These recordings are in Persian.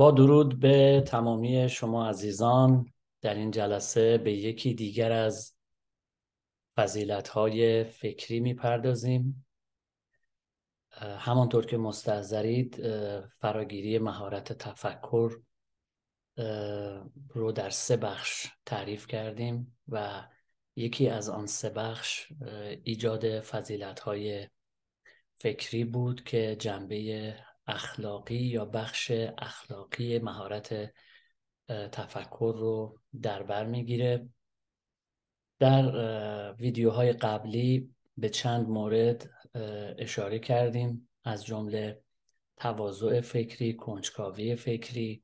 با درود به تمامی شما عزیزان در این جلسه به یکی دیگر از های فکری میپردازیم همانطور که مستحضرید فراگیری مهارت تفکر رو در سه بخش تعریف کردیم و یکی از آن سه بخش ایجاد فضیلت های فکری بود که جنبه اخلاقی یا بخش اخلاقی مهارت تفکر رو در بر میگیره در ویدیوهای قبلی به چند مورد اشاره کردیم از جمله تواضع فکری، کنجکاوی فکری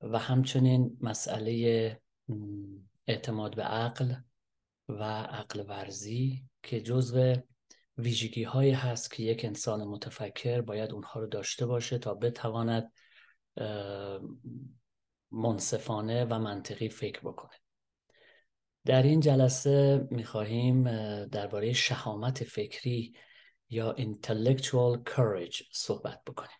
و همچنین مسئله اعتماد به عقل و عقل ورزی که جزو ویژگی هایی هست که یک انسان متفکر باید اونها رو داشته باشه تا بتواند منصفانه و منطقی فکر بکنه در این جلسه میخواهیم درباره شهامت فکری یا intellectual courage صحبت بکنیم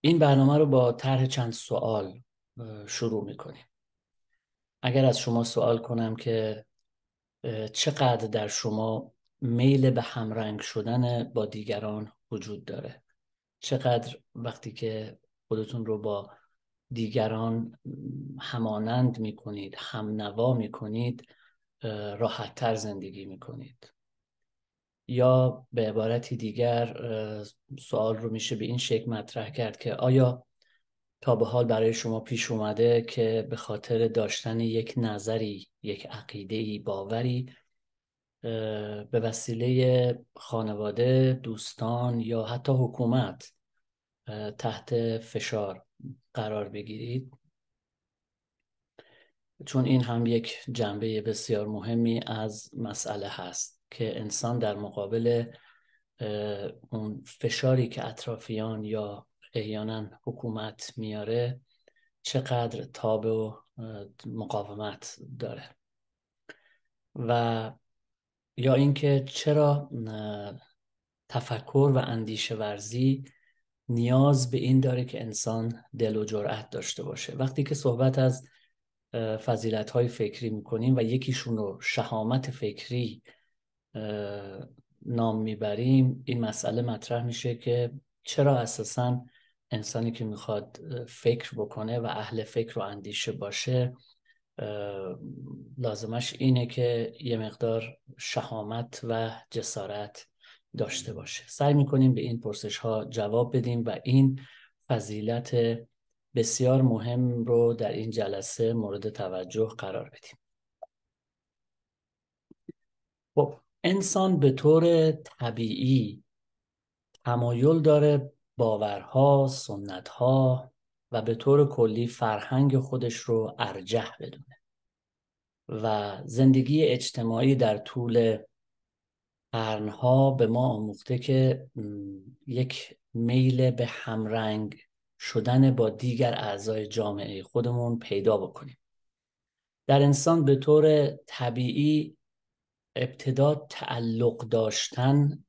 این برنامه رو با طرح چند سوال شروع میکنیم اگر از شما سوال کنم که چقدر در شما میل به همرنگ شدن با دیگران وجود داره چقدر وقتی که خودتون رو با دیگران همانند میکنید همنوا میکنید راحتتر زندگی میکنید یا به عبارتی دیگر سوال رو میشه به این شکل مطرح کرد که آیا تا به حال برای شما پیش اومده که به خاطر داشتن یک نظری یک عقیده باوری به وسیله خانواده دوستان یا حتی حکومت تحت فشار قرار بگیرید چون این هم یک جنبه بسیار مهمی از مسئله هست که انسان در مقابل اون فشاری که اطرافیان یا احیانا حکومت میاره چقدر تاب و مقاومت داره و یا اینکه چرا تفکر و اندیشه ورزی نیاز به این داره که انسان دل و جرأت داشته باشه وقتی که صحبت از فضیلت های فکری میکنیم و یکیشون رو شهامت فکری نام میبریم این مسئله مطرح میشه که چرا اساساً انسانی که میخواد فکر بکنه و اهل فکر و اندیشه باشه لازمش اینه که یه مقدار شهامت و جسارت داشته باشه سعی میکنیم به این پرسش ها جواب بدیم و این فضیلت بسیار مهم رو در این جلسه مورد توجه قرار بدیم خب، انسان به طور طبیعی تمایل داره باورها، سنتها و به طور کلی فرهنگ خودش رو ارجح بدونه و زندگی اجتماعی در طول قرنها به ما آموخته که یک میل به همرنگ شدن با دیگر اعضای جامعه خودمون پیدا بکنیم در انسان به طور طبیعی ابتدا تعلق داشتن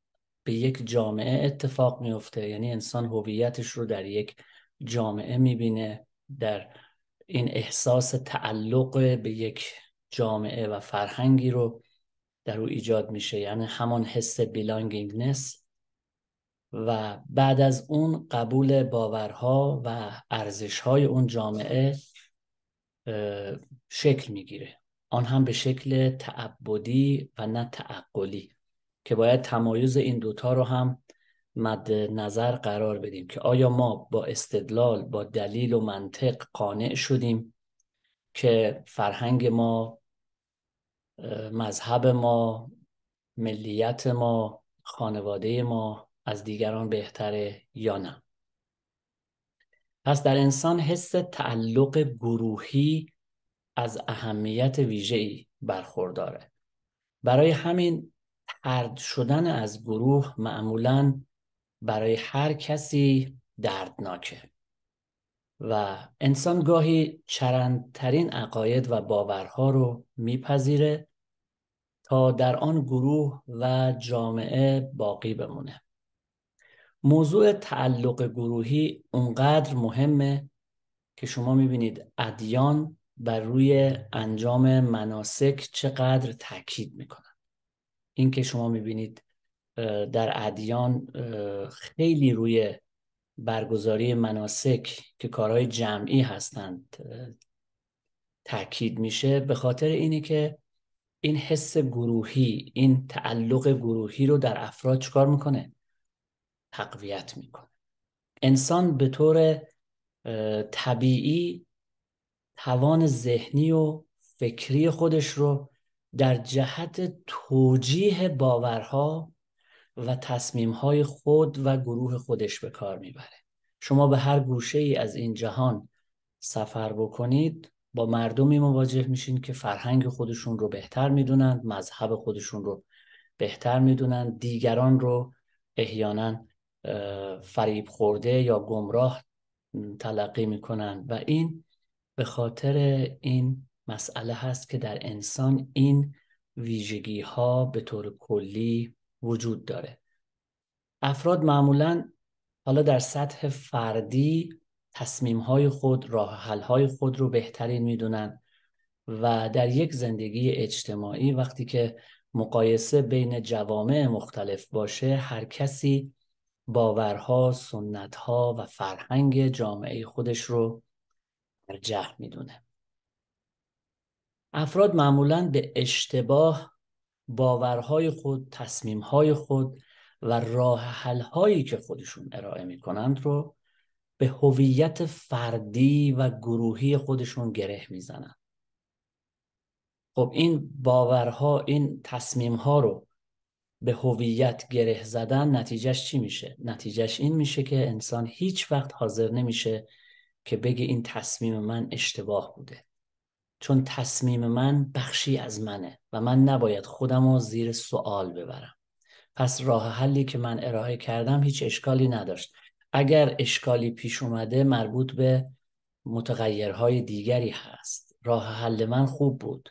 به یک جامعه اتفاق میفته یعنی انسان هویتش رو در یک جامعه میبینه در این احساس تعلق به یک جامعه و فرهنگی رو در او ایجاد میشه یعنی همان حس بیلانگینگنس و بعد از اون قبول باورها و ارزشهای اون جامعه شکل میگیره آن هم به شکل تعبدی و نه تعقلی که باید تمایز این دوتا رو هم مد نظر قرار بدیم که آیا ما با استدلال با دلیل و منطق قانع شدیم که فرهنگ ما مذهب ما ملیت ما خانواده ما از دیگران بهتره یا نه پس در انسان حس تعلق گروهی از اهمیت ویژه‌ای برخورداره برای همین ترد شدن از گروه معمولا برای هر کسی دردناکه و انسان گاهی چرندترین عقاید و باورها رو میپذیره تا در آن گروه و جامعه باقی بمونه موضوع تعلق گروهی اونقدر مهمه که شما میبینید ادیان بر روی انجام مناسک چقدر تاکید میکنن که شما میبینید در ادیان خیلی روی برگزاری مناسک که کارهای جمعی هستند تاکید میشه به خاطر اینه که این حس گروهی این تعلق گروهی رو در افراد چکار میکنه تقویت میکنه انسان به طور طبیعی توان ذهنی و فکری خودش رو در جهت توجیه باورها و تصمیمهای خود و گروه خودش به کار میبره شما به هر گوشه ای از این جهان سفر بکنید با مردمی مواجه میشین که فرهنگ خودشون رو بهتر میدونند مذهب خودشون رو بهتر میدونند دیگران رو احیانا فریب خورده یا گمراه تلقی میکنند و این به خاطر این مسئله هست که در انسان این ویژگی ها به طور کلی وجود داره افراد معمولا حالا در سطح فردی تصمیم های خود راه حل های خود رو بهترین میدونن و در یک زندگی اجتماعی وقتی که مقایسه بین جوامع مختلف باشه هر کسی باورها، سنتها و فرهنگ جامعه خودش رو مرجح میدونه افراد معمولا به اشتباه باورهای خود تصمیمهای خود و راه حلهایی که خودشون ارائه می کنند رو به هویت فردی و گروهی خودشون گره میزنند. خب این باورها این تصمیمها رو به هویت گره زدن نتیجهش چی میشه نتیجهش این میشه که انسان هیچ وقت حاضر نمیشه که بگه این تصمیم من اشتباه بوده چون تصمیم من بخشی از منه و من نباید خودم رو زیر سوال ببرم پس راه حلی که من ارائه کردم هیچ اشکالی نداشت اگر اشکالی پیش اومده مربوط به متغیرهای دیگری هست راه حل من خوب بود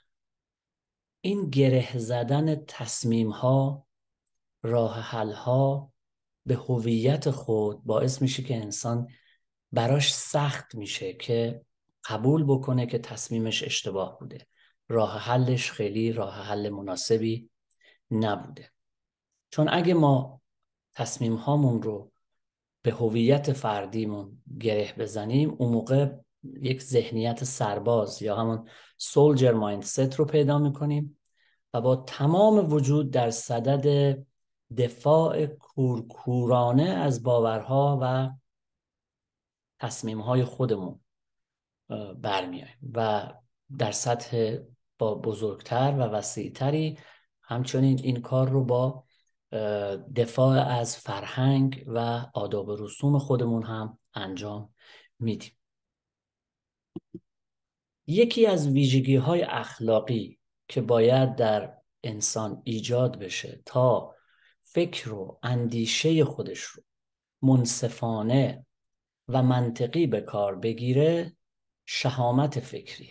این گره زدن تصمیم ها راه حل ها به هویت خود باعث میشه که انسان براش سخت میشه که قبول بکنه که تصمیمش اشتباه بوده راه حلش خیلی راه حل مناسبی نبوده چون اگه ما تصمیم هامون رو به هویت فردیمون گره بزنیم اون موقع یک ذهنیت سرباز یا همون سولجر مایندست رو پیدا میکنیم و با تمام وجود در صدد دفاع کورکورانه از باورها و تصمیمهای خودمون برمیایم و در سطح با بزرگتر و وسیعتری همچنین این کار رو با دفاع از فرهنگ و آداب رسوم خودمون هم انجام میدیم یکی از ویژگی های اخلاقی که باید در انسان ایجاد بشه تا فکر و اندیشه خودش رو منصفانه و منطقی به کار بگیره شهامت فکری.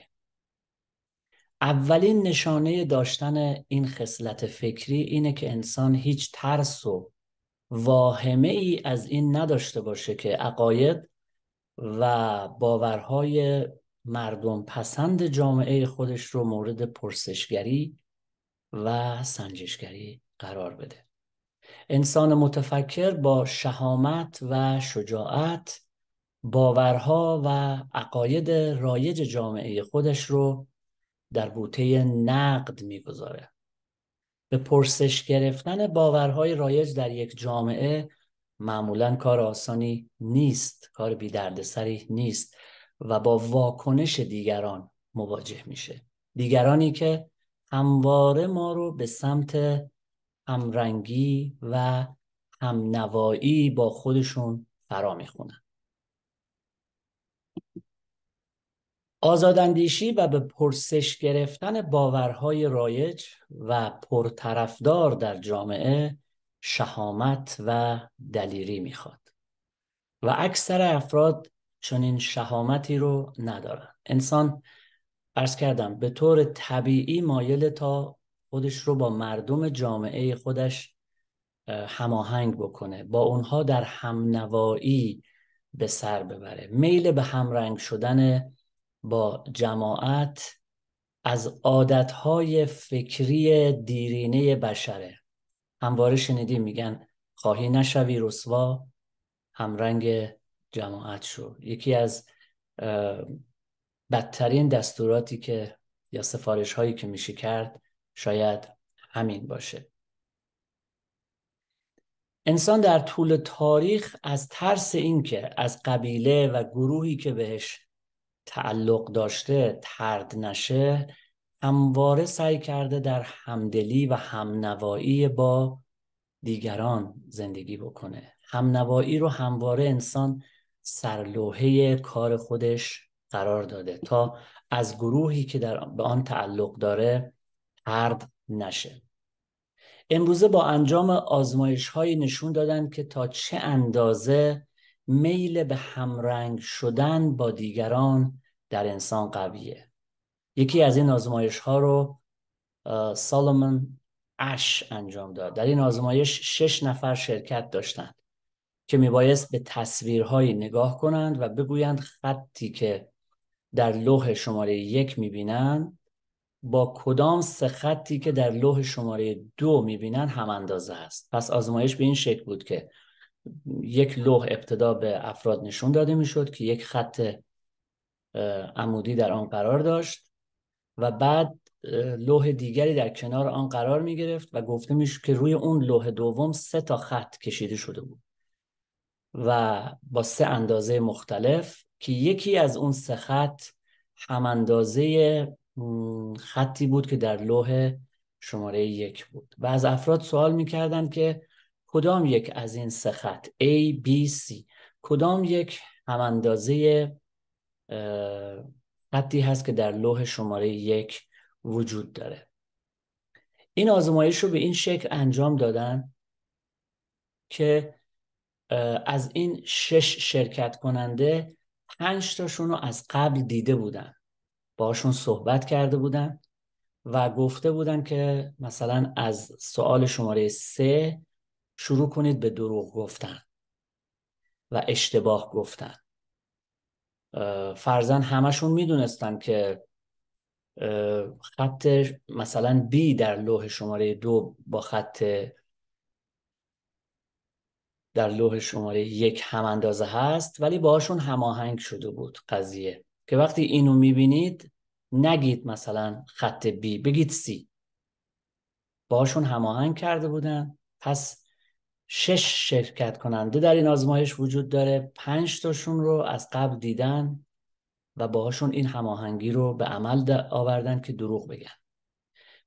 اولین نشانه داشتن این خصلت فکری اینه که انسان هیچ ترس و واهمه ای از این نداشته باشه که عقاید و باورهای مردم پسند جامعه خودش رو مورد پرسشگری و سنجشگری قرار بده انسان متفکر با شهامت و شجاعت باورها و عقاید رایج جامعه خودش رو در بوته نقد میگذاره به پرسش گرفتن باورهای رایج در یک جامعه معمولا کار آسانی نیست کار بی نیست و با واکنش دیگران مواجه میشه دیگرانی که همواره ما رو به سمت همرنگی و همنوایی با خودشون فرا میخونن آزاداندیشی و به پرسش گرفتن باورهای رایج و پرطرفدار در جامعه شهامت و دلیری میخواد و اکثر افراد چنین شهامتی رو ندارن انسان ارز کردم به طور طبیعی مایل تا خودش رو با مردم جامعه خودش هماهنگ بکنه با اونها در همنوایی به سر ببره میل به همرنگ شدن با جماعت از عادتهای فکری دیرینه بشره همواره شنیدی میگن خواهی نشوی رسوا همرنگ جماعت شو یکی از بدترین دستوراتی که یا سفارش هایی که میشه کرد شاید همین باشه انسان در طول تاریخ از ترس اینکه از قبیله و گروهی که بهش تعلق داشته ترد نشه همواره سعی کرده در همدلی و همنوایی با دیگران زندگی بکنه همنوایی رو همواره انسان سرلوحه کار خودش قرار داده تا از گروهی که در به آن تعلق داره ترد نشه امروزه با انجام آزمایش هایی نشون دادن که تا چه اندازه میل به همرنگ شدن با دیگران در انسان قویه یکی از این آزمایش ها رو سالومن اش انجام داد در این آزمایش شش نفر شرکت داشتند که میبایست به تصویرهایی نگاه کنند و بگویند خطی که در لوح شماره یک میبینند با کدام سه خطی که در لوح شماره دو میبینند هم اندازه است پس آزمایش به این شکل بود که یک لوح ابتدا به افراد نشون داده میشد که یک خط عمودی در آن قرار داشت و بعد لوح دیگری در کنار آن قرار می گرفت و گفته میشه که روی اون لوح دوم سه تا خط کشیده شده بود و با سه اندازه مختلف که یکی از اون سه خط هم اندازه خطی بود که در لوح شماره یک بود و از افراد سوال میکردند که کدام یک از این سه خط A, B, C کدام یک هماندازه اندازه خطی هست که در لوح شماره یک وجود داره این آزمایش رو به این شکل انجام دادن که از این شش شرکت کننده پنج تاشون رو از قبل دیده بودن باشون صحبت کرده بودن و گفته بودن که مثلا از سوال شماره سه شروع کنید به دروغ گفتن و اشتباه گفتن فرزن همشون میدونستن که خط مثلا B در لوح شماره دو با خط در لوح شماره یک هم اندازه هست ولی باشون هماهنگ شده بود قضیه که وقتی اینو میبینید نگید مثلا خط B بگید C باشون هماهنگ کرده بودن پس شش شرکت کننده در این آزمایش وجود داره پنج تاشون رو از قبل دیدن و باهاشون این هماهنگی رو به عمل آوردن که دروغ بگن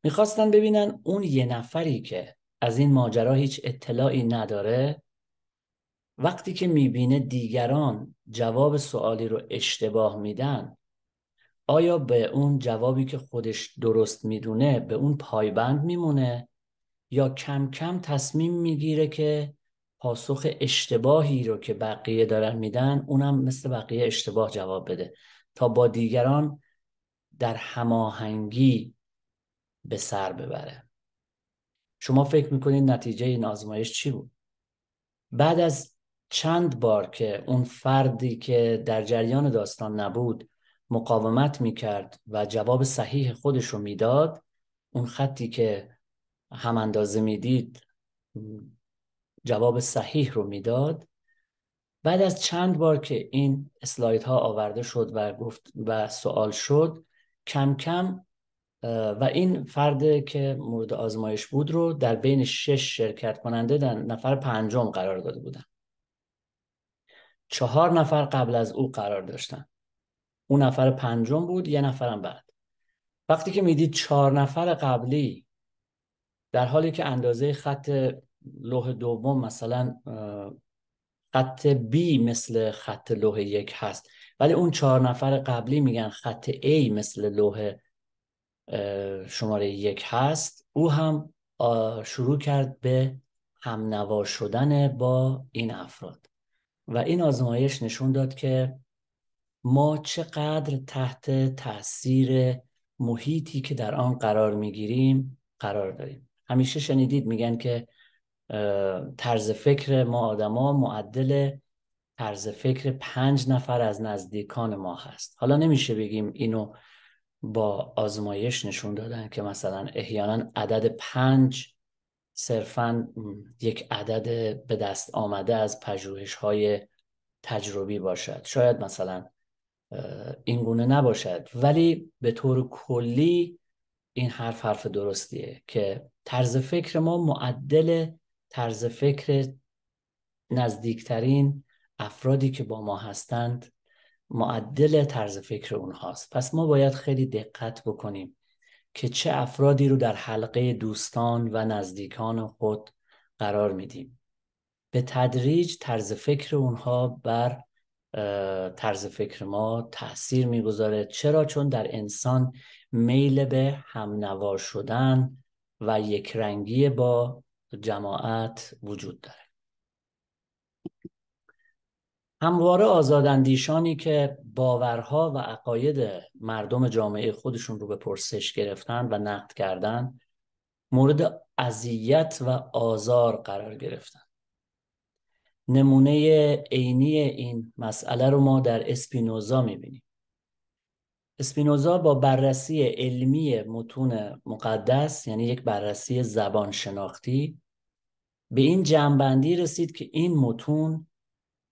میخواستن ببینن اون یه نفری که از این ماجرا هیچ اطلاعی نداره وقتی که میبینه دیگران جواب سوالی رو اشتباه میدن آیا به اون جوابی که خودش درست میدونه به اون پایبند میمونه یا کم کم تصمیم میگیره که پاسخ اشتباهی رو که بقیه دارن میدن اونم مثل بقیه اشتباه جواب بده تا با دیگران در هماهنگی به سر ببره شما فکر میکنید نتیجه این آزمایش چی بود بعد از چند بار که اون فردی که در جریان داستان نبود مقاومت میکرد و جواب صحیح خودش رو میداد اون خطی که هم اندازه میدید جواب صحیح رو میداد بعد از چند بار که این اسلاید ها آورده شد و گفت و سوال شد کم کم و این فرد که مورد آزمایش بود رو در بین شش شرکت کننده در نفر پنجم قرار داده بودن چهار نفر قبل از او قرار داشتن اون نفر پنجم بود یه نفرم بعد وقتی که میدید چهار نفر قبلی در حالی که اندازه خط لوح دوم مثلا خط B مثل خط لوح یک هست ولی اون چهار نفر قبلی میگن خط A مثل لوح شماره یک هست او هم شروع کرد به همنوا شدن با این افراد و این آزمایش نشون داد که ما چقدر تحت تاثیر محیطی که در آن قرار میگیریم قرار داریم همیشه شنیدید میگن که طرز فکر ما آدما معدل طرز فکر پنج نفر از نزدیکان ما هست حالا نمیشه بگیم اینو با آزمایش نشون دادن که مثلا احیانا عدد پنج صرفا یک عدد به دست آمده از پژوهش های تجربی باشد شاید مثلا این گونه نباشد ولی به طور کلی این حرف حرف درستیه که طرز فکر ما معدل طرز فکر نزدیکترین افرادی که با ما هستند معدل طرز فکر اونهاست پس ما باید خیلی دقت بکنیم که چه افرادی رو در حلقه دوستان و نزدیکان خود قرار میدیم به تدریج طرز فکر اونها بر طرز فکر ما تاثیر میگذاره چرا چون در انسان میل به همنوار شدن و یک رنگی با جماعت وجود داره همواره آزاداندیشانی که باورها و عقاید مردم جامعه خودشون رو به پرسش گرفتن و نقد کردن مورد اذیت و آزار قرار گرفتن نمونه عینی این مسئله رو ما در اسپینوزا میبینیم اسپینوزا با بررسی علمی متون مقدس یعنی یک بررسی زبان شناختی به این جنبندی رسید که این متون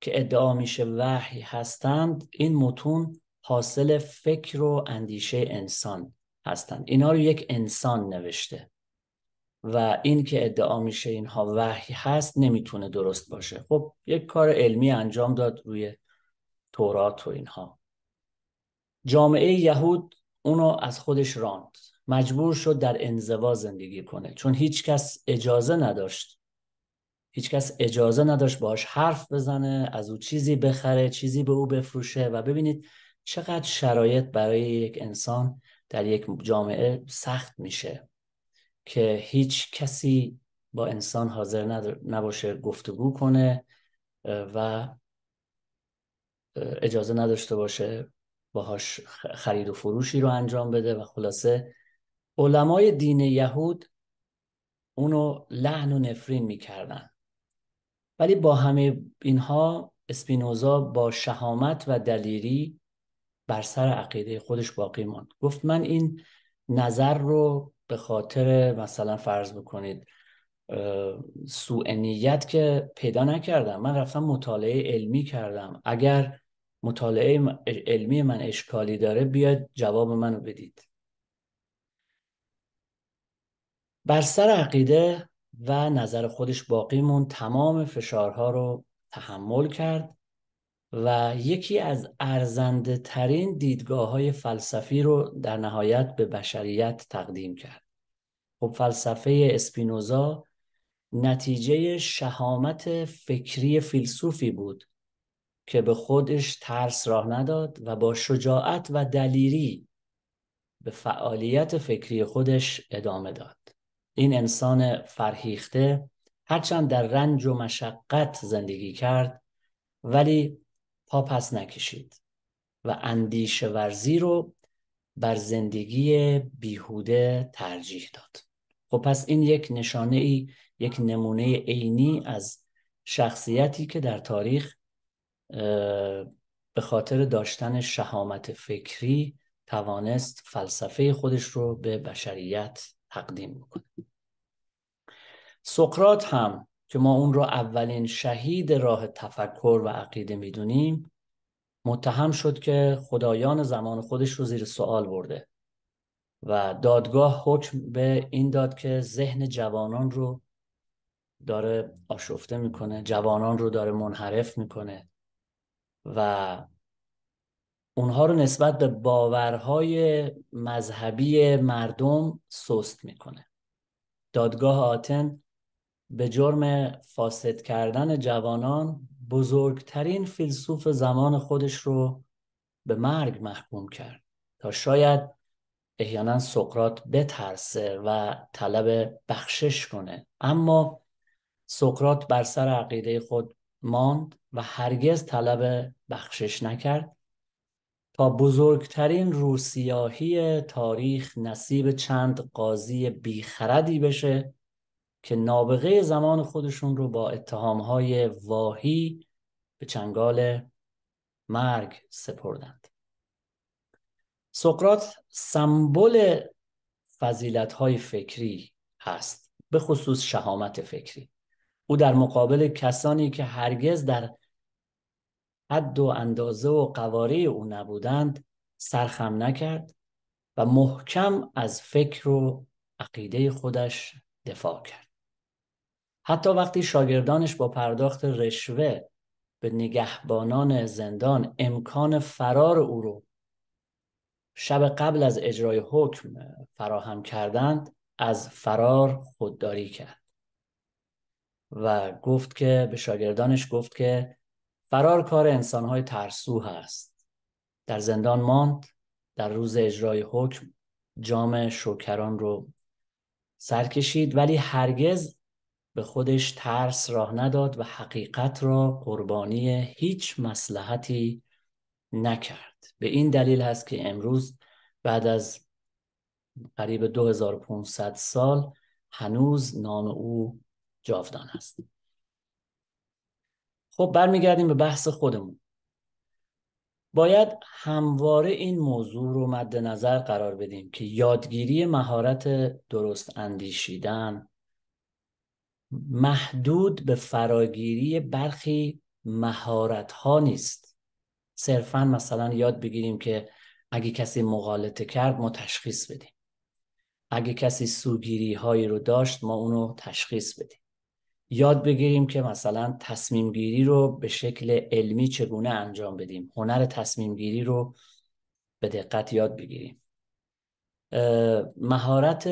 که ادعا میشه وحی هستند این متون حاصل فکر و اندیشه انسان هستند اینا رو یک انسان نوشته و این که ادعا میشه اینها وحی هست نمیتونه درست باشه خب یک کار علمی انجام داد روی تورات و اینها جامعه یهود اونو از خودش راند مجبور شد در انزوا زندگی کنه چون هیچکس اجازه نداشت کس اجازه نداشت باش حرف بزنه از او چیزی بخره چیزی به او بفروشه و ببینید چقدر شرایط برای یک انسان در یک جامعه سخت میشه که هیچ کسی با انسان حاضر نباشه گفتگو کنه و اجازه نداشته باشه باهاش خرید و فروشی رو انجام بده و خلاصه علمای دین یهود اونو لحن و نفرین میکردن ولی با همه اینها اسپینوزا با شهامت و دلیری بر سر عقیده خودش باقی ماند گفت من این نظر رو به خاطر مثلا فرض بکنید سوء نیت که پیدا نکردم من رفتم مطالعه علمی کردم اگر مطالعه علمی من اشکالی داره بیاد جواب منو بدید بر سر عقیده و نظر خودش باقیمون تمام فشارها رو تحمل کرد و یکی از ارزنده ترین دیدگاه های فلسفی رو در نهایت به بشریت تقدیم کرد خب فلسفه اسپینوزا نتیجه شهامت فکری فیلسوفی بود که به خودش ترس راه نداد و با شجاعت و دلیری به فعالیت فکری خودش ادامه داد این انسان فرهیخته هرچند در رنج و مشقت زندگی کرد ولی پس نکشید و اندیشه ورزی رو بر زندگی بیهوده ترجیح داد خب پس این یک نشانه ای یک نمونه عینی از شخصیتی که در تاریخ به خاطر داشتن شهامت فکری توانست فلسفه خودش رو به بشریت تقدیم بکنه سقرات هم که ما اون رو اولین شهید راه تفکر و عقیده میدونیم متهم شد که خدایان زمان خودش رو زیر سوال برده و دادگاه حکم به این داد که ذهن جوانان رو داره آشفته میکنه جوانان رو داره منحرف میکنه و اونها رو نسبت به باورهای مذهبی مردم سست میکنه دادگاه آتن به جرم فاسد کردن جوانان بزرگترین فیلسوف زمان خودش رو به مرگ محکوم کرد تا شاید احیانا سقرات بترسه و طلب بخشش کنه اما سقرات بر سر عقیده خود ماند و هرگز طلب بخشش نکرد تا بزرگترین روسیاهی تاریخ نصیب چند قاضی بیخردی بشه که نابغه زمان خودشون رو با اتهامهای واهی به چنگال مرگ سپردند سقرات سمبل های فکری هست به خصوص شهامت فکری او در مقابل کسانی که هرگز در حد و اندازه و قواره او نبودند سرخم نکرد و محکم از فکر و عقیده خودش دفاع کرد حتی وقتی شاگردانش با پرداخت رشوه به نگهبانان زندان امکان فرار او رو شب قبل از اجرای حکم فراهم کردند از فرار خودداری کرد و گفت که به شاگردانش گفت که فرار کار انسانهای ترسو هست در زندان ماند در روز اجرای حکم جام شوکران رو سر کشید ولی هرگز به خودش ترس راه نداد و حقیقت را قربانی هیچ مسلحتی نکرد به این دلیل هست که امروز بعد از قریب 2500 سال هنوز نام او جاودان است خب برمیگردیم به بحث خودمون باید همواره این موضوع رو مد نظر قرار بدیم که یادگیری مهارت درست اندیشیدن محدود به فراگیری برخی مهارت ها نیست صرفا مثلا یاد بگیریم که اگه کسی مغالطه کرد ما تشخیص بدیم اگه کسی سوگیری هایی رو داشت ما اونو تشخیص بدیم یاد بگیریم که مثلا تصمیم گیری رو به شکل علمی چگونه انجام بدیم هنر تصمیم گیری رو به دقت یاد بگیریم مهارت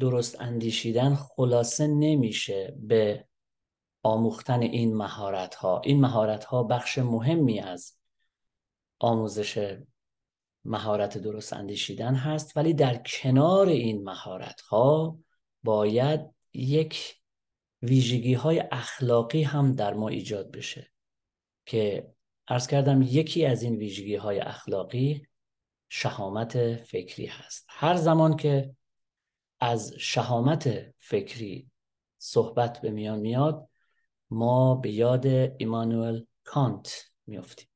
درست اندیشیدن خلاصه نمیشه به آموختن این مهارت ها این مهارت ها بخش مهمی از آموزش مهارت درست اندیشیدن هست ولی در کنار این مهارت ها باید یک ویژگی های اخلاقی هم در ما ایجاد بشه که ارز کردم یکی از این ویژگی های اخلاقی شهامت فکری هست هر زمان که از شهامت فکری صحبت به میان میاد ما به یاد ایمانوئل کانت میافتیم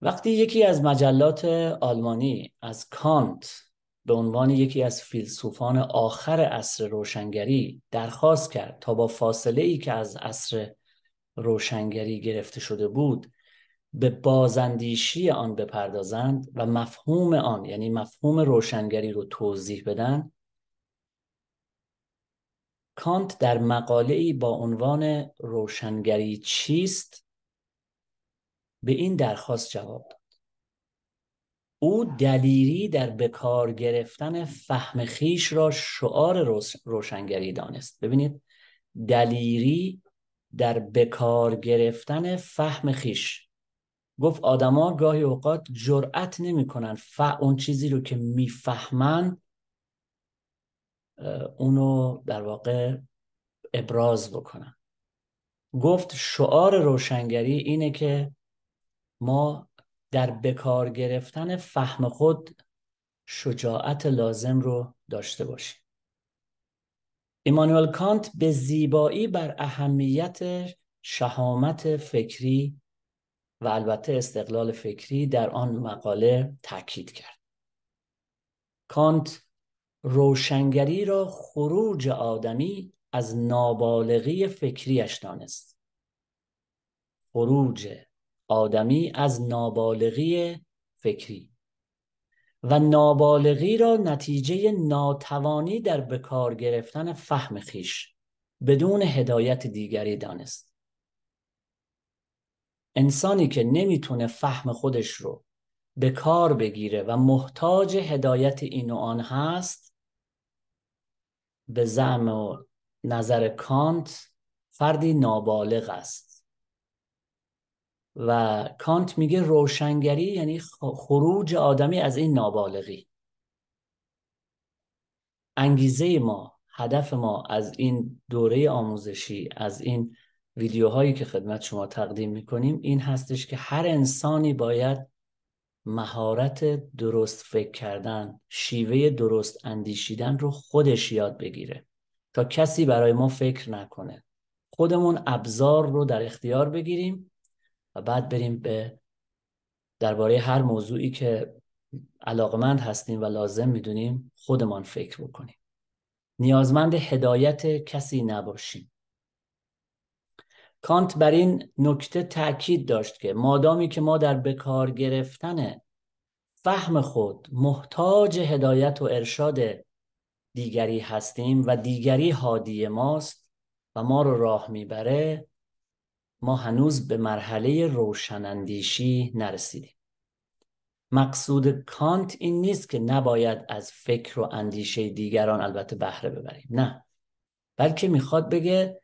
وقتی یکی از مجلات آلمانی از کانت به عنوان یکی از فیلسوفان آخر اصر روشنگری درخواست کرد تا با فاصله ای که از اصر روشنگری گرفته شده بود به بازندیشی آن بپردازند و مفهوم آن یعنی مفهوم روشنگری رو توضیح بدن کانت در مقاله ای با عنوان روشنگری چیست به این درخواست جواب داد او دلیری در بکار گرفتن فهم خیش را شعار روشنگری دانست ببینید دلیری در بکار گرفتن فهم خیش گفت آدما گاهی اوقات جرأت نمیکنن ف... اون چیزی رو که میفهمن اونو در واقع ابراز بکنن گفت شعار روشنگری اینه که ما در بکار گرفتن فهم خود شجاعت لازم رو داشته باشیم ایمانوئل کانت به زیبایی بر اهمیت شهامت فکری و البته استقلال فکری در آن مقاله تاکید کرد کانت روشنگری را خروج آدمی از نابالغی فکریش دانست خروج آدمی از نابالغی فکری و نابالغی را نتیجه ناتوانی در بکار گرفتن فهم خیش بدون هدایت دیگری دانست انسانی که نمیتونه فهم خودش رو به کار بگیره و محتاج هدایت این و آن هست به زعم و نظر کانت فردی نابالغ است و کانت میگه روشنگری یعنی خروج آدمی از این نابالغی انگیزه ما هدف ما از این دوره آموزشی از این ویدیوهایی که خدمت شما تقدیم میکنیم این هستش که هر انسانی باید مهارت درست فکر کردن شیوه درست اندیشیدن رو خودش یاد بگیره تا کسی برای ما فکر نکنه خودمون ابزار رو در اختیار بگیریم و بعد بریم به درباره هر موضوعی که علاقمند هستیم و لازم میدونیم خودمان فکر بکنیم نیازمند هدایت کسی نباشیم کانت بر این نکته تاکید داشت که مادامی که ما در بکار گرفتن فهم خود محتاج هدایت و ارشاد دیگری هستیم و دیگری هادی ماست و ما رو راه میبره ما هنوز به مرحله روشناندیشی نرسیدیم مقصود کانت این نیست که نباید از فکر و اندیشه دیگران البته بهره ببریم نه بلکه میخواد بگه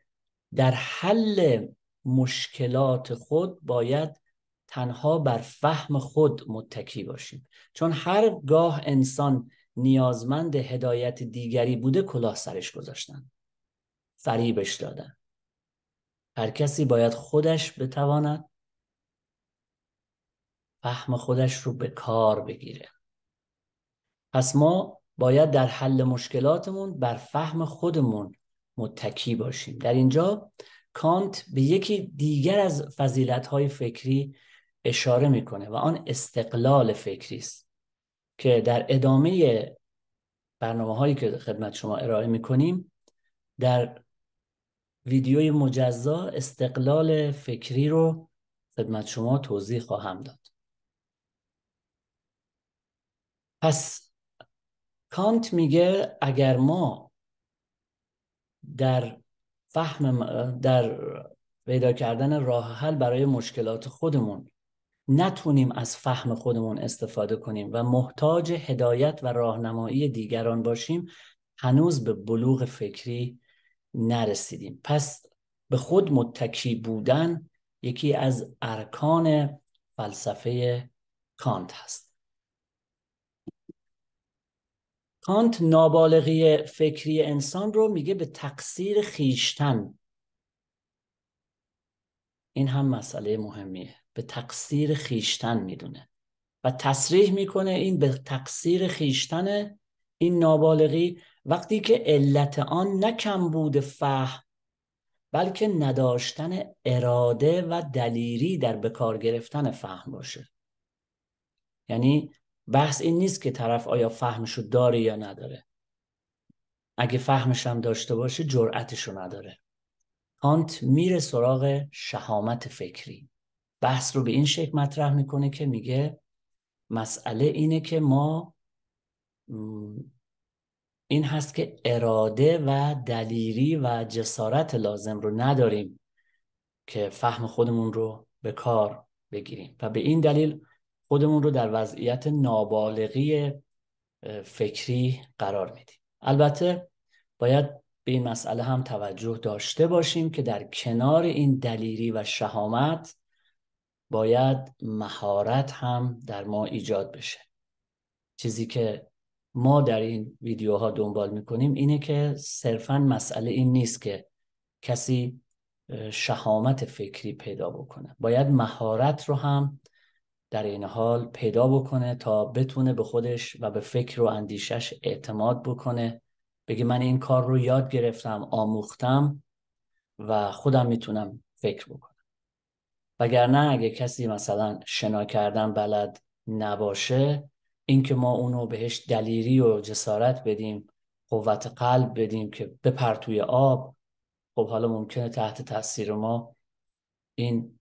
در حل مشکلات خود باید تنها بر فهم خود متکی باشیم چون هر گاه انسان نیازمند هدایت دیگری بوده کلاه سرش گذاشتن فریبش دادن هر کسی باید خودش بتواند فهم خودش رو به کار بگیره پس ما باید در حل مشکلاتمون بر فهم خودمون متکی باشیم در اینجا کانت به یکی دیگر از های فکری اشاره میکنه و آن استقلال فکری است که در ادامه برنامه هایی که خدمت شما ارائه میکنیم در ویدیوی مجزا استقلال فکری رو خدمت شما توضیح خواهم داد پس کانت میگه اگر ما در فهم در پیدا کردن راه حل برای مشکلات خودمون نتونیم از فهم خودمون استفاده کنیم و محتاج هدایت و راهنمایی دیگران باشیم هنوز به بلوغ فکری نرسیدیم پس به خود متکی بودن یکی از ارکان فلسفه کانت هست کانت نابالغی فکری انسان رو میگه به تقصیر خیشتن این هم مسئله مهمیه به تقصیر خیشتن میدونه و تصریح میکنه این به تقصیر خیشتن این نابالغی وقتی که علت آن نکم بود فهم بلکه نداشتن اراده و دلیری در بکار گرفتن فهم باشه یعنی بحث این نیست که طرف آیا فهمشو داره یا نداره اگه فهمش هم داشته باشه رو نداره کانت میره سراغ شهامت فکری بحث رو به این شکل مطرح میکنه که میگه مسئله اینه که ما این هست که اراده و دلیری و جسارت لازم رو نداریم که فهم خودمون رو به کار بگیریم و به این دلیل خودمون رو در وضعیت نابالغی فکری قرار میدیم البته باید به این مسئله هم توجه داشته باشیم که در کنار این دلیری و شهامت باید مهارت هم در ما ایجاد بشه چیزی که ما در این ویدیوها دنبال میکنیم اینه که صرفا مسئله این نیست که کسی شهامت فکری پیدا بکنه باید مهارت رو هم در این حال پیدا بکنه تا بتونه به خودش و به فکر و اندیشش اعتماد بکنه بگه من این کار رو یاد گرفتم آموختم و خودم میتونم فکر بکنم وگرنه اگه کسی مثلا شنا کردن بلد نباشه اینکه ما اونو بهش دلیری و جسارت بدیم قوت قلب بدیم که بپر توی آب خب حالا ممکنه تحت تاثیر ما این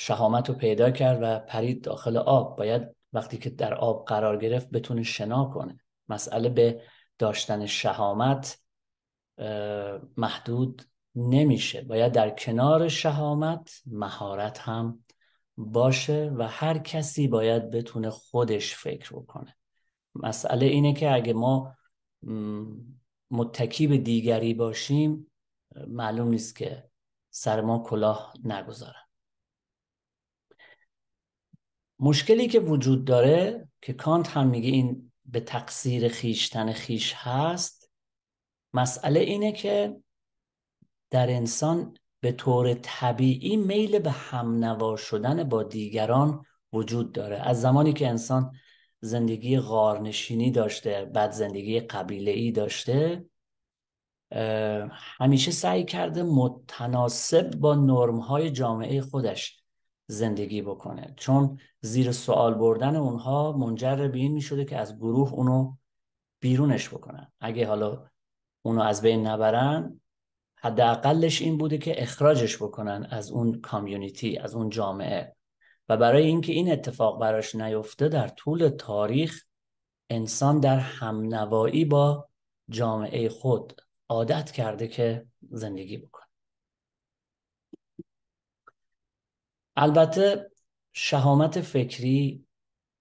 شهامت رو پیدا کرد و پرید داخل آب باید وقتی که در آب قرار گرفت بتونه شنا کنه مسئله به داشتن شهامت محدود نمیشه باید در کنار شهامت مهارت هم باشه و هر کسی باید بتونه خودش فکر بکنه مسئله اینه که اگه ما متکی به دیگری باشیم معلوم نیست که سر ما کلاه نگذارن مشکلی که وجود داره که کانت هم میگه این به تقصیر خیشتن خیش هست مسئله اینه که در انسان به طور طبیعی میل به همنوا شدن با دیگران وجود داره از زمانی که انسان زندگی غارنشینی داشته بعد زندگی قبیله ای داشته همیشه سعی کرده متناسب با های جامعه خودش زندگی بکنه چون زیر سوال بردن اونها منجر به این میشده که از گروه اونو بیرونش بکنن اگه حالا اونو از بین نبرن حداقلش این بوده که اخراجش بکنن از اون کامیونیتی از اون جامعه و برای اینکه این اتفاق براش نیفته در طول تاریخ انسان در همنوایی با جامعه خود عادت کرده که زندگی بکنه البته شهامت فکری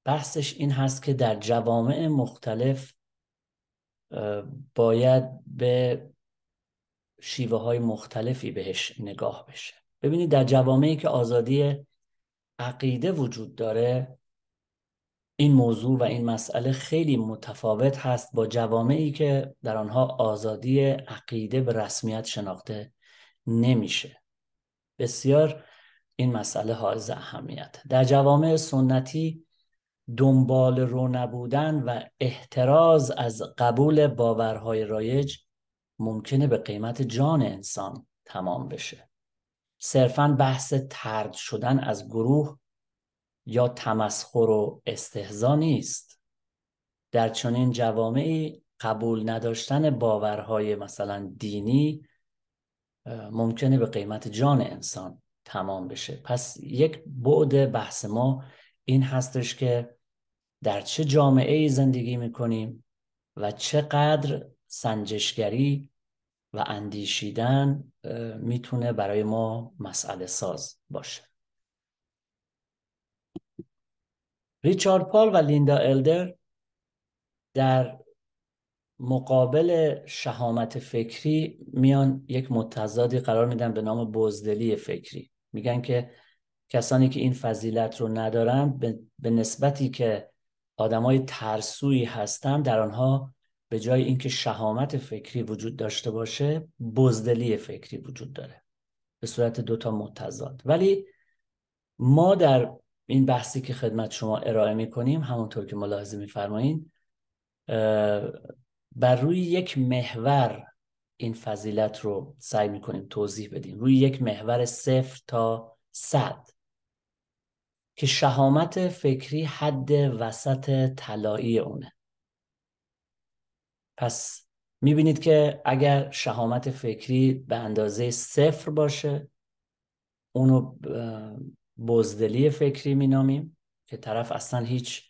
بحثش این هست که در جوامع مختلف باید به شیوه های مختلفی بهش نگاه بشه ببینید در جوامعی که آزادی عقیده وجود داره این موضوع و این مسئله خیلی متفاوت هست با جوامعی که در آنها آزادی عقیده به رسمیت شناخته نمیشه بسیار این مسئله حائز اهمیت در جوامع سنتی دنبال رو نبودن و احتراز از قبول باورهای رایج ممکنه به قیمت جان انسان تمام بشه صرفا بحث ترد شدن از گروه یا تمسخر و استهزا نیست در چنین جوامعی قبول نداشتن باورهای مثلا دینی ممکنه به قیمت جان انسان تمام بشه پس یک بعد بحث ما این هستش که در چه جامعه ای زندگی میکنیم و چقدر سنجشگری و اندیشیدن میتونه برای ما مسئله ساز باشه ریچارد پال و لیندا الدر در مقابل شهامت فکری میان یک متضادی قرار میدن به نام بزدلی فکری میگن که کسانی که این فضیلت رو ندارن به نسبتی که آدمای ترسویی هستن در آنها به جای اینکه شهامت فکری وجود داشته باشه بزدلی فکری وجود داره به صورت دوتا متضاد ولی ما در این بحثی که خدمت شما ارائه می کنیم همونطور که ملاحظه می بر روی یک محور این فضیلت رو سعی میکنیم توضیح بدیم روی یک محور صفر تا صد که شهامت فکری حد وسط طلایی اونه پس میبینید که اگر شهامت فکری به اندازه صفر باشه اونو بزدلی فکری مینامیم که طرف اصلا هیچ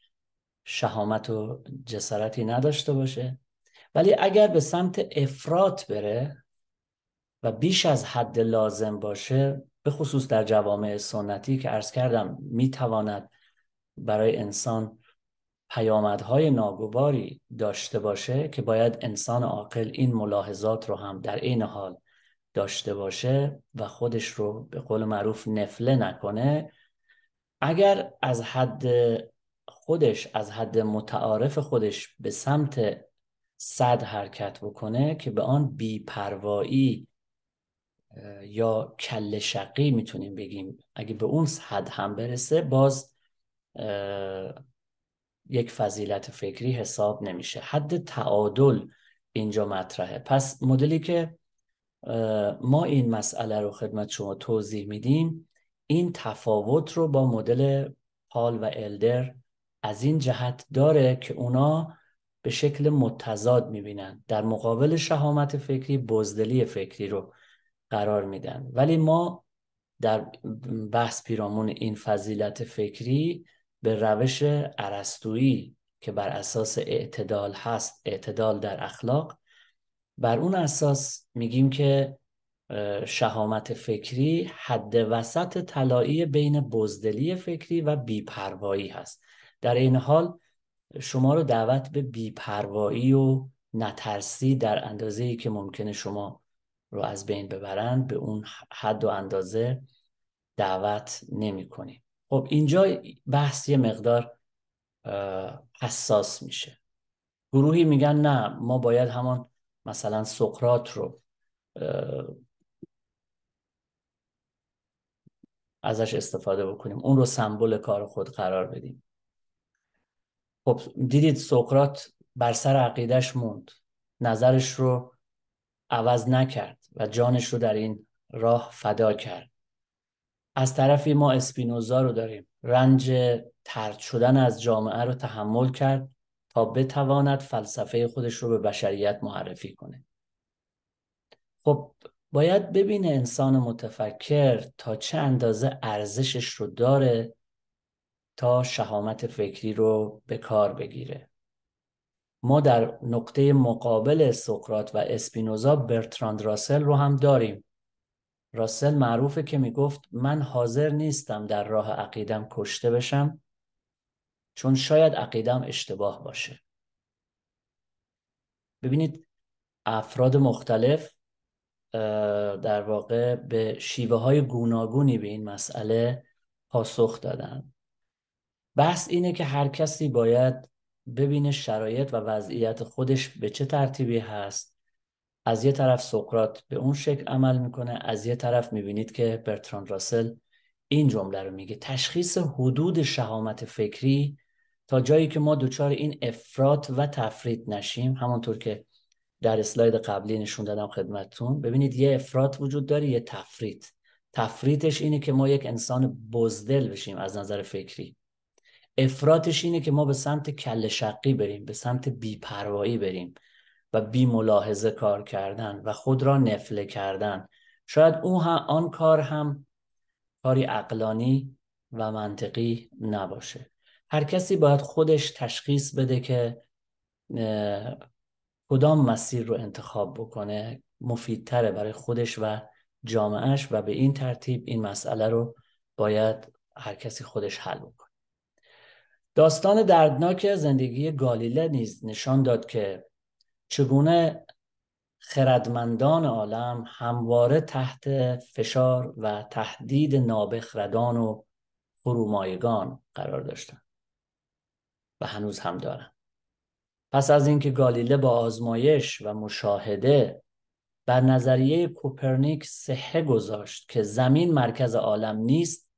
شهامت و جسارتی نداشته باشه ولی اگر به سمت افراط بره و بیش از حد لازم باشه به خصوص در جوامع سنتی که عرض کردم میتواند برای انسان پیامدهای ناگواری داشته باشه که باید انسان عاقل این ملاحظات رو هم در عین حال داشته باشه و خودش رو به قول معروف نفله نکنه اگر از حد خودش از حد متعارف خودش به سمت صد حرکت بکنه که به آن بیپروایی یا کل شقی میتونیم بگیم اگه به اون حد هم برسه باز یک فضیلت فکری حساب نمیشه حد تعادل اینجا مطرحه پس مدلی که ما این مسئله رو خدمت شما توضیح میدیم این تفاوت رو با مدل پال و الدر از این جهت داره که اونا به شکل متضاد میبینن در مقابل شهامت فکری بزدلی فکری رو قرار میدن ولی ما در بحث پیرامون این فضیلت فکری به روش عرستویی که بر اساس اعتدال هست اعتدال در اخلاق بر اون اساس میگیم که شهامت فکری حد وسط طلایی بین بزدلی فکری و بیپروایی هست در این حال شما رو دعوت به بیپروایی و نترسی در اندازه ای که ممکنه شما رو از بین ببرند به اون حد و اندازه دعوت نمی کنیم خب اینجا بحث یه مقدار حساس میشه گروهی میگن نه ما باید همان مثلا سقرات رو ازش استفاده بکنیم اون رو سمبل کار خود قرار بدیم خب دیدید سقرات بر سر عقیدش موند نظرش رو عوض نکرد و جانش رو در این راه فدا کرد از طرفی ما اسپینوزا رو داریم رنج ترد شدن از جامعه رو تحمل کرد تا بتواند فلسفه خودش رو به بشریت معرفی کنه خب باید ببینه انسان متفکر تا چه اندازه ارزشش رو داره تا شهامت فکری رو به کار بگیره ما در نقطه مقابل سقرات و اسپینوزا برتراند راسل رو هم داریم راسل معروفه که میگفت من حاضر نیستم در راه عقیدم کشته بشم چون شاید عقیدم اشتباه باشه ببینید افراد مختلف در واقع به شیوه های گوناگونی به این مسئله پاسخ دادن بحث اینه که هر کسی باید ببینه شرایط و وضعیت خودش به چه ترتیبی هست از یه طرف سقرات به اون شکل عمل میکنه از یه طرف میبینید که برتران راسل این جمله رو میگه تشخیص حدود شهامت فکری تا جایی که ما دچار این افراد و تفرید نشیم همانطور که در اسلاید قبلی نشون دادم خدمتتون ببینید یه افراد وجود داره یه تفرید تفریدش اینه که ما یک انسان بزدل بشیم از نظر فکری افراتش اینه که ما به سمت کل شقی بریم به سمت بیپروایی بریم و بی ملاحظه کار کردن و خود را نفله کردن شاید او آن کار هم کاری اقلانی و منطقی نباشه هر کسی باید خودش تشخیص بده که کدام مسیر رو انتخاب بکنه مفیدتره برای خودش و جامعهش و به این ترتیب این مسئله رو باید هر کسی خودش حل بکنه داستان دردناک زندگی گالیله نیز نشان داد که چگونه خردمندان عالم همواره تحت فشار و تهدید نابخردان و فرومایگان قرار داشتند و هنوز هم دارند پس از اینکه گالیله با آزمایش و مشاهده بر نظریه کوپرنیک صحه گذاشت که زمین مرکز عالم نیست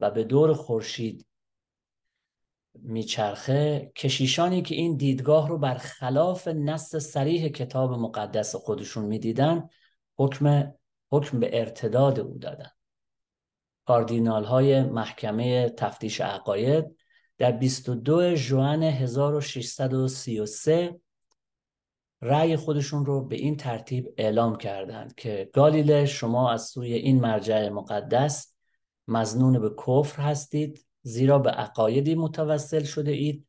و به دور خورشید میچرخه کشیشانی که این دیدگاه رو بر خلاف نص سریح کتاب مقدس خودشون میدیدن حکم حکم به ارتداد او دادن کاردینال های محکمه تفتیش عقاید در 22 جوان 1633 رأی خودشون رو به این ترتیب اعلام کردند که گالیله شما از سوی این مرجع مقدس مزنون به کفر هستید زیرا به عقایدی متوسل شده اید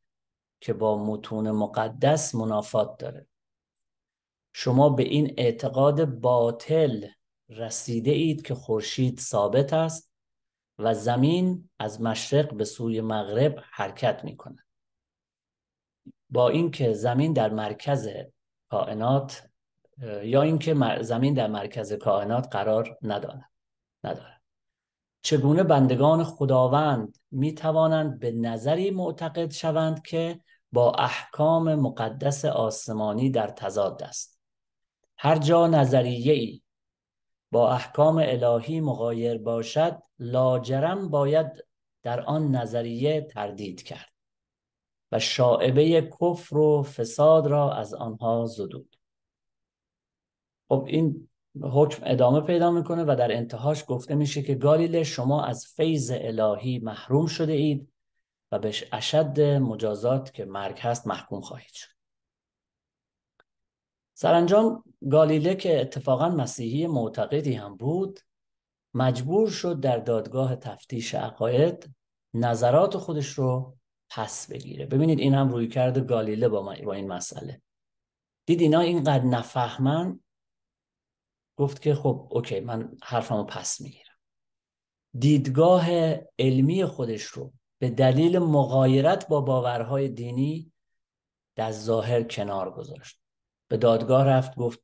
که با متون مقدس منافات داره شما به این اعتقاد باطل رسیده اید که خورشید ثابت است و زمین از مشرق به سوی مغرب حرکت می کند. با اینکه زمین در مرکز کائنات یا اینکه زمین در مرکز کائنات قرار نداره. ندارد چگونه بندگان خداوند می توانند به نظری معتقد شوند که با احکام مقدس آسمانی در تضاد است هر جا نظریه ای با احکام الهی مغایر باشد لاجرم باید در آن نظریه تردید کرد و شاعبه کفر و فساد را از آنها زدود خب این حکم ادامه پیدا میکنه و در انتهاش گفته میشه که گالیله شما از فیض الهی محروم شده اید و به اشد مجازات که مرگ هست محکوم خواهید شد سرانجام گالیله که اتفاقا مسیحی معتقدی هم بود مجبور شد در دادگاه تفتیش عقاید نظرات خودش رو پس بگیره ببینید این هم روی کرده گالیله با, با این مسئله دید اینا اینقدر نفهمن گفت که خب اوکی من حرفمو پس میگیرم دیدگاه علمی خودش رو به دلیل مغایرت با باورهای دینی در ظاهر کنار گذاشت به دادگاه رفت گفت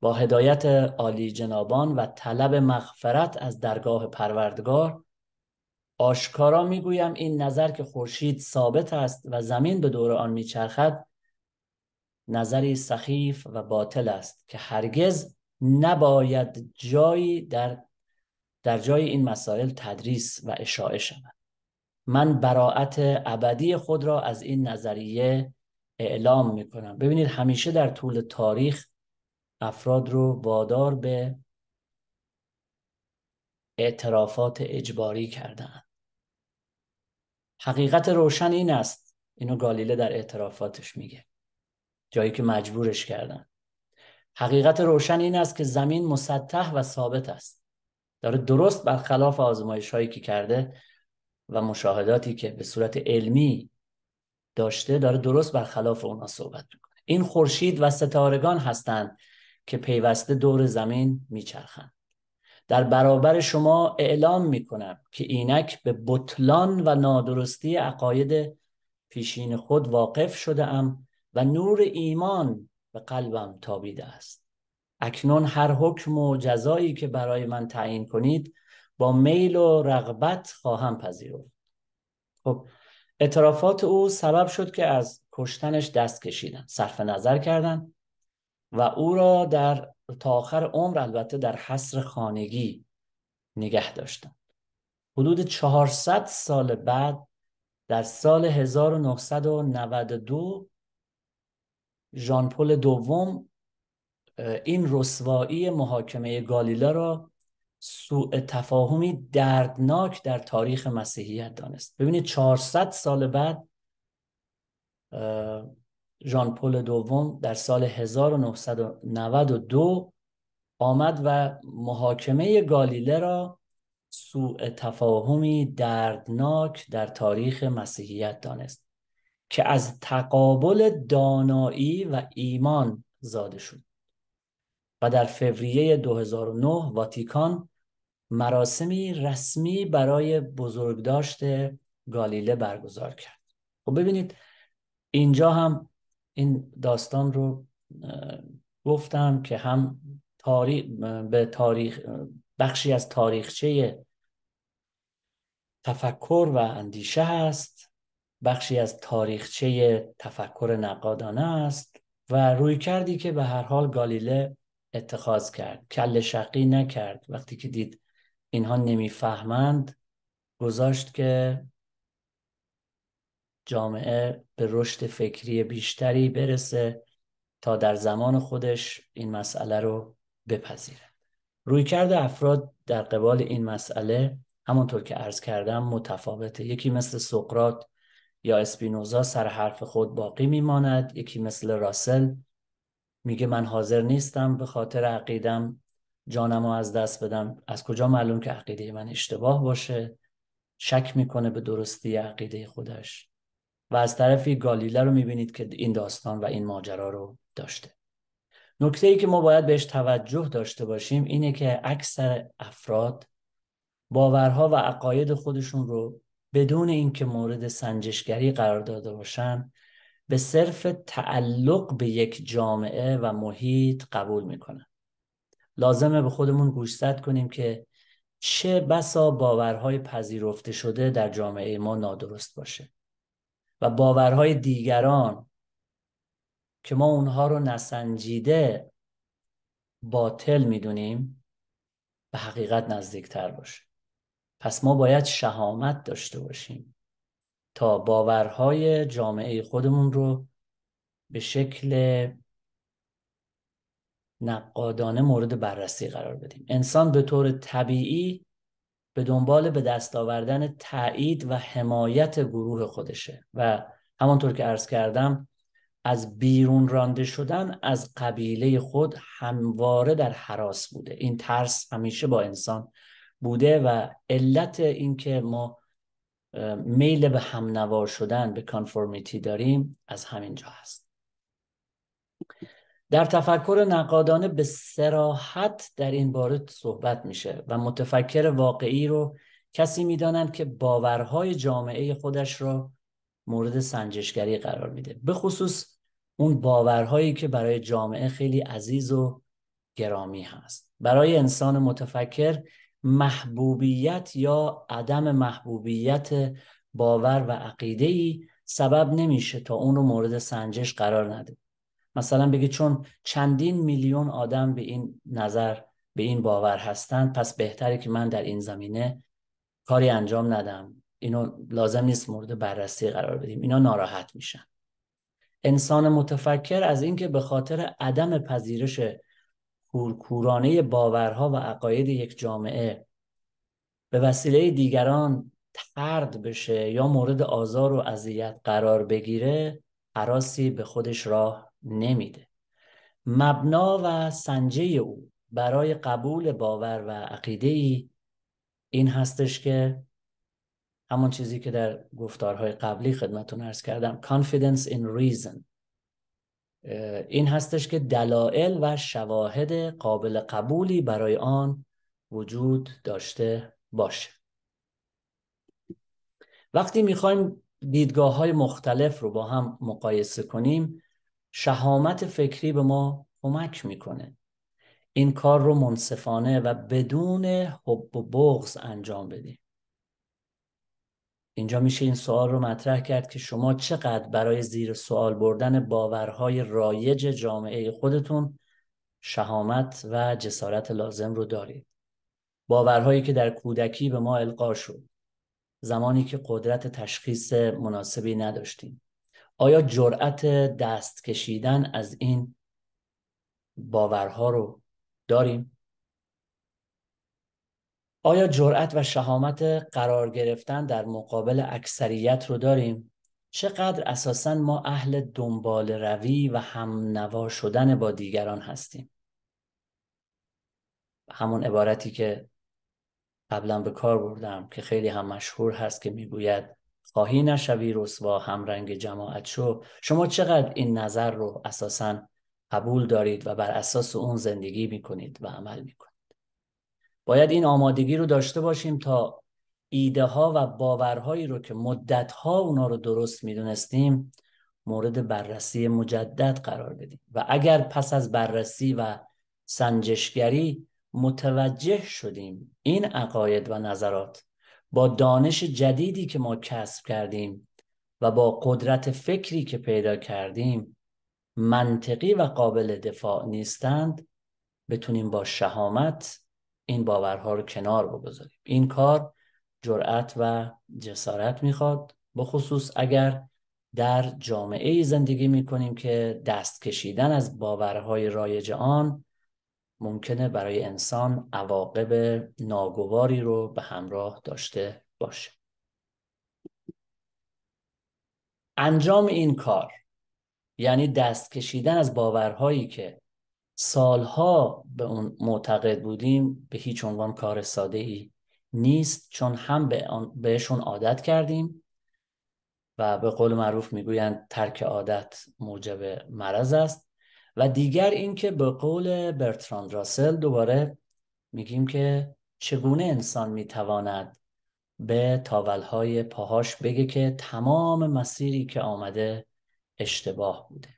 با هدایت عالی جنابان و طلب مغفرت از درگاه پروردگار آشکارا میگویم این نظر که خورشید ثابت است و زمین به دور آن میچرخد نظری سخیف و باطل است که هرگز نباید جایی در در جای این مسائل تدریس و اشاعه شود من براعت ابدی خود را از این نظریه اعلام می کنم ببینید همیشه در طول تاریخ افراد رو وادار به اعترافات اجباری کردن حقیقت روشن این است اینو گالیله در اعترافاتش میگه جایی که مجبورش کردن حقیقت روشن این است که زمین مسطح و ثابت است داره درست برخلاف آزمایش هایی که کرده و مشاهداتی که به صورت علمی داشته داره درست برخلاف اونا صحبت میکنه این خورشید و ستارگان هستند که پیوسته دور زمین میچرخند در برابر شما اعلام میکنم که اینک به بطلان و نادرستی عقاید پیشین خود واقف شده ام و نور ایمان قلبم تابیده است اکنون هر حکم و جزایی که برای من تعیین کنید با میل و رغبت خواهم پذیرفت خب اعترافات او سبب شد که از کشتنش دست کشیدن صرف نظر کردند و او را در تا آخر عمر البته در حصر خانگی نگه داشتند حدود 400 سال بعد در سال 1992 ژان پل دوم این رسوایی محاکمه گالیله را سوء تفاهمی دردناک در تاریخ مسیحیت دانست ببینید 400 سال بعد ژان پل دوم در سال 1992 آمد و محاکمه گالیله را سوء تفاهمی دردناک در تاریخ مسیحیت دانست که از تقابل دانایی و ایمان زاده شد و در فوریه 2009 واتیکان مراسمی رسمی برای بزرگداشت گالیله برگزار کرد خب ببینید اینجا هم این داستان رو گفتم که هم تاریخ به تاریخ بخشی از تاریخچه تفکر و اندیشه هست بخشی از تاریخچه تفکر نقادانه است و روی کردی که به هر حال گالیله اتخاذ کرد کل شقی نکرد وقتی که دید اینها نمیفهمند گذاشت که جامعه به رشد فکری بیشتری برسه تا در زمان خودش این مسئله رو بپذیره روی کرد افراد در قبال این مسئله همونطور که عرض کردم متفاوته یکی مثل سقرات یا اسپینوزا سر حرف خود باقی میماند یکی مثل راسل میگه من حاضر نیستم به خاطر عقیدم جانم رو از دست بدم از کجا معلوم که عقیده من اشتباه باشه شک میکنه به درستی عقیده خودش و از طرفی گالیله رو میبینید که این داستان و این ماجرا رو داشته نکته ای که ما باید بهش توجه داشته باشیم اینه که اکثر افراد باورها و عقاید خودشون رو بدون اینکه مورد سنجشگری قرار داده باشن به صرف تعلق به یک جامعه و محیط قبول میکنن لازمه به خودمون گوشزد کنیم که چه بسا باورهای پذیرفته شده در جامعه ما نادرست باشه و باورهای دیگران که ما اونها رو نسنجیده باطل میدونیم به حقیقت نزدیکتر باشه پس ما باید شهامت داشته باشیم تا باورهای جامعه خودمون رو به شکل نقادانه مورد بررسی قرار بدیم انسان به طور طبیعی به دنبال به دست آوردن تایید و حمایت گروه خودشه و همانطور که عرض کردم از بیرون رانده شدن از قبیله خود همواره در حراس بوده این ترس همیشه با انسان بوده و علت اینکه ما میل به همنوار شدن به کانفورمیتی داریم از همین جا هست در تفکر نقادانه به سراحت در این باره صحبت میشه و متفکر واقعی رو کسی میدانند که باورهای جامعه خودش را مورد سنجشگری قرار میده به خصوص اون باورهایی که برای جامعه خیلی عزیز و گرامی هست برای انسان متفکر محبوبیت یا عدم محبوبیت باور و عقیده ای سبب نمیشه تا اون رو مورد سنجش قرار نده مثلا بگه چون چندین میلیون آدم به این نظر به این باور هستند پس بهتره که من در این زمینه کاری انجام ندم اینو لازم نیست مورد بررسی قرار بدیم اینا ناراحت میشن انسان متفکر از اینکه به خاطر عدم پذیرش کورکورانه باورها و عقاید یک جامعه به وسیله دیگران ترد بشه یا مورد آزار و اذیت قرار بگیره عراسی به خودش راه نمیده مبنا و سنجه او برای قبول باور و عقیده ای این هستش که همون چیزی که در گفتارهای قبلی خدمتون ارز کردم confidence in reason این هستش که دلایل و شواهد قابل قبولی برای آن وجود داشته باشه وقتی میخوایم دیدگاه های مختلف رو با هم مقایسه کنیم شهامت فکری به ما کمک میکنه این کار رو منصفانه و بدون حب و بغض انجام بدیم اینجا میشه این سوال رو مطرح کرد که شما چقدر برای زیر سوال بردن باورهای رایج جامعه خودتون شهامت و جسارت لازم رو دارید باورهایی که در کودکی به ما القا شد زمانی که قدرت تشخیص مناسبی نداشتیم آیا جرأت دست کشیدن از این باورها رو داریم آیا جرأت و شهامت قرار گرفتن در مقابل اکثریت رو داریم؟ چقدر اساسا ما اهل دنبال روی و هم نوا شدن با دیگران هستیم؟ همون عبارتی که قبلا به کار بردم که خیلی هم مشهور هست که میگوید خواهی نشوی رسوا همرنگ جماعت شو شما چقدر این نظر رو اساسا قبول دارید و بر اساس اون زندگی میکنید و عمل میکنید باید این آمادگی رو داشته باشیم تا ایده ها و باورهایی رو که مدت ها اونا رو درست میدونستیم مورد بررسی مجدد قرار بدیم و اگر پس از بررسی و سنجشگری متوجه شدیم این عقاید و نظرات با دانش جدیدی که ما کسب کردیم و با قدرت فکری که پیدا کردیم منطقی و قابل دفاع نیستند بتونیم با شهامت این باورها رو کنار بگذاریم این کار جرأت و جسارت میخواد بخصوص اگر در جامعه زندگی میکنیم که دست کشیدن از باورهای رایج آن ممکنه برای انسان عواقب ناگواری رو به همراه داشته باشه انجام این کار یعنی دست کشیدن از باورهایی که سالها به اون معتقد بودیم به هیچ عنوان کار ساده ای نیست چون هم به بهشون عادت کردیم و به قول معروف میگویند ترک عادت موجب مرض است و دیگر اینکه به قول برتراند راسل دوباره میگیم که چگونه انسان میتواند به تاولهای پاهاش بگه که تمام مسیری که آمده اشتباه بوده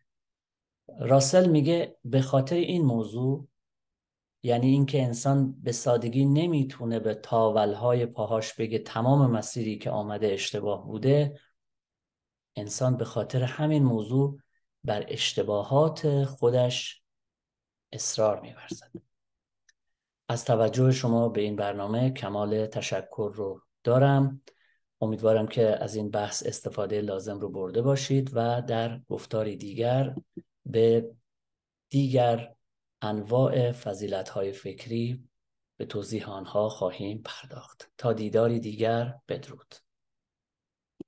راسل میگه به خاطر این موضوع یعنی اینکه انسان به سادگی نمیتونه به تاولهای پاهاش بگه تمام مسیری که آمده اشتباه بوده انسان به خاطر همین موضوع بر اشتباهات خودش اصرار میورزد از توجه شما به این برنامه کمال تشکر رو دارم امیدوارم که از این بحث استفاده لازم رو برده باشید و در گفتاری دیگر به دیگر انواع فضیلت های فکری به توضیح آنها خواهیم پرداخت تا دیداری دیگر بدرود